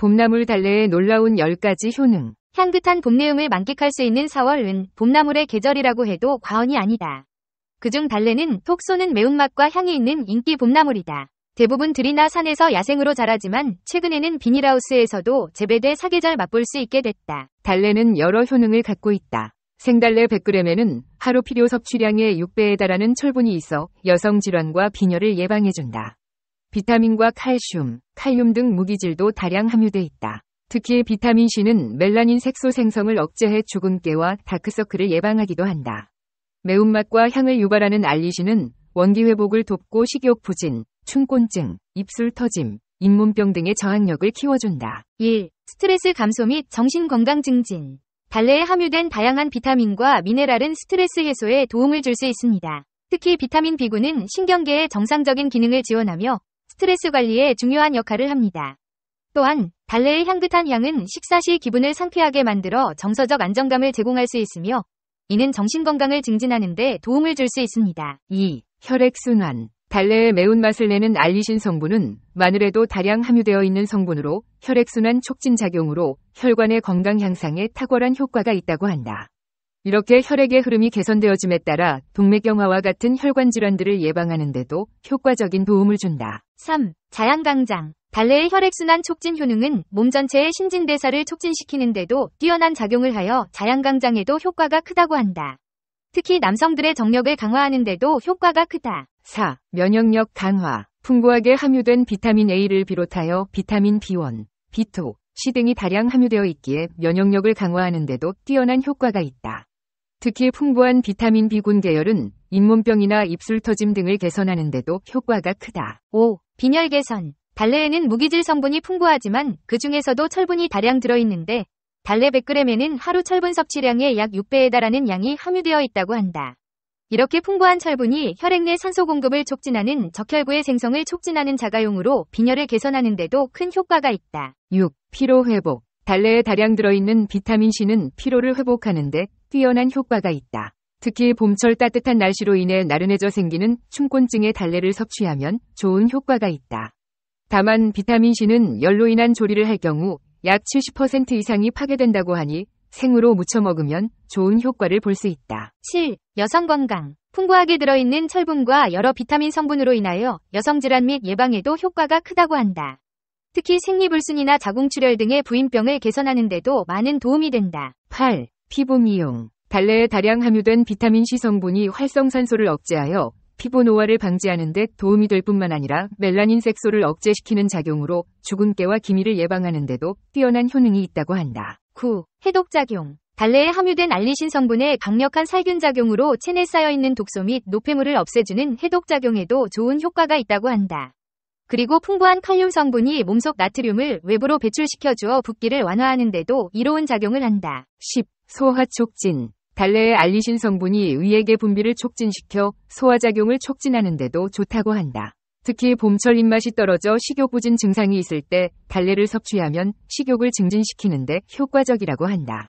봄나물 달래의 놀라운 10가지 효능. 향긋한 봄내음을 만끽할 수 있는 4월은 봄나물의 계절이라고 해도 과언이 아니다. 그중 달래는 톡 쏘는 매운맛과 향이 있는 인기 봄나물이다. 대부분 들이나 산에서 야생으로 자라지만 최근에는 비닐하우스에서도 재배돼 사계절 맛볼 수 있게 됐다. 달래는 여러 효능을 갖고 있다. 생달래 100g에는 하루 필요 섭취량의 6배에 달하는 철분이 있어 여성 질환과 빈혈을 예방해준다. 비타민과 칼슘, 칼륨 등 무기질도 다량 함유돼 있다. 특히 비타민C는 멜라닌 색소 생성을 억제해 주근깨와 다크서클을 예방하기도 한다. 매운맛과 향을 유발하는 알리신은 원기 회복을 돕고 식욕 부진, 춘곤증, 입술 터짐, 잇몸병 등의 저항력을 키워준다. 1. 스트레스 감소 및 정신건강 증진 달래에 함유된 다양한 비타민과 미네랄은 스트레스 해소에 도움을 줄 수 있습니다. 특히 비타민 B군은 신경계의 정상적인 기능을 지원하며 스트레스 관리에 중요한 역할을 합니다. 또한 달래의 향긋한 향은 식사 시 기분을 상쾌하게 만들어 정서적 안정감을 제공할 수 있으며 이는 정신건강을 증진하는 데 도움을 줄 수 있습니다. 2. 혈액순환 달래의 매운맛을 내는 알리신 성분은 마늘에도 다량 함유되어 있는 성분으로 혈액순환 촉진 작용으로 혈관의 건강 향상에 탁월한 효과가 있다고 한다. 이렇게 혈액의 흐름이 개선되어짐에 따라 동맥경화와 같은 혈관 질환들을 예방하는 데도 효과적인 도움을 준다. 3. 자양강장 달래의 혈액순환 촉진 효능은 몸 전체의 신진대사를 촉진시키는데도 뛰어난 작용을 하여 자양강장에도 효과가 크다고 한다. 특히 남성들의 정력을 강화하는데도 효과가 크다. 4. 면역력 강화 풍부하게 함유된 비타민 A를 비롯하여 비타민 B1, B2, C 등이 다량 함유되어 있기에 면역력을 강화하는데도 뛰어난 효과가 있다. 특히 풍부한 비타민 B군 계열은 잇몸병이나 입술 터짐 등을 개선하는 데도 효과가 크다. 5. 빈혈 개선 달래에는 무기질 성분이 풍부하지만 그 중에서도 철분이 다량 들어있는데 달래 100g에는 하루 철분 섭취량의 약 6배에 달하는 양이 함유되어 있다고 한다. 이렇게 풍부한 철분이 혈액 내 산소 공급을 촉진하는 적혈구의 생성을 촉진하는 자가용으로 빈혈을 개선하는 데도 큰 효과가 있다. 6. 피로 회복 달래에 다량 들어있는 비타민C는 피로를 회복하는 데 뛰어난 효과가 있다. 특히 봄철 따뜻한 날씨로 인해 나른해져 생기는 춘곤증의 달래를 섭취하면 좋은 효과가 있다. 다만 비타민C는 열로 인한 조리를 할 경우 약 70% 이상이 파괴된다고 하니 생으로 무쳐 먹으면 좋은 효과를 볼 수 있다. 7. 여성 건강. 풍부하게 들어있는 철분과 여러 비타민 성분으로 인하여 여성 질환 및 예방에도 효과가 크다고 한다. 특히 생리불순이나 자궁출혈 등의 부인병을 개선하는데도 많은 도움이 된다. 8. 피부 미용. 달래에 다량 함유된 비타민C 성분이 활성산소를 억제하여 피부 노화를 방지하는 데 도움이 될 뿐만 아니라 멜라닌 색소를 억제시키는 작용으로 주근깨와 기미를 예방하는 데도 뛰어난 효능이 있다고 한다. 9. 해독작용. 달래에 함유된 알리신 성분의 강력한 살균작용으로 체내 쌓여있는 독소 및 노폐물을 없애주는 해독작용에도 좋은 효과가 있다고 한다. 그리고 풍부한 칼륨 성분이 몸속 나트륨을 외부로 배출시켜 주어 붓기를 완화하는 데도 이로운 작용을 한다. 10. 소화 촉진. 달래의 알리신 성분이 위액의 분비를 촉진시켜 소화작용을 촉진하는데도 좋다고 한다. 특히 봄철 입맛이 떨어져 식욕부진 증상이 있을 때 달래를 섭취하면 식욕을 증진시키는데 효과적이라고 한다.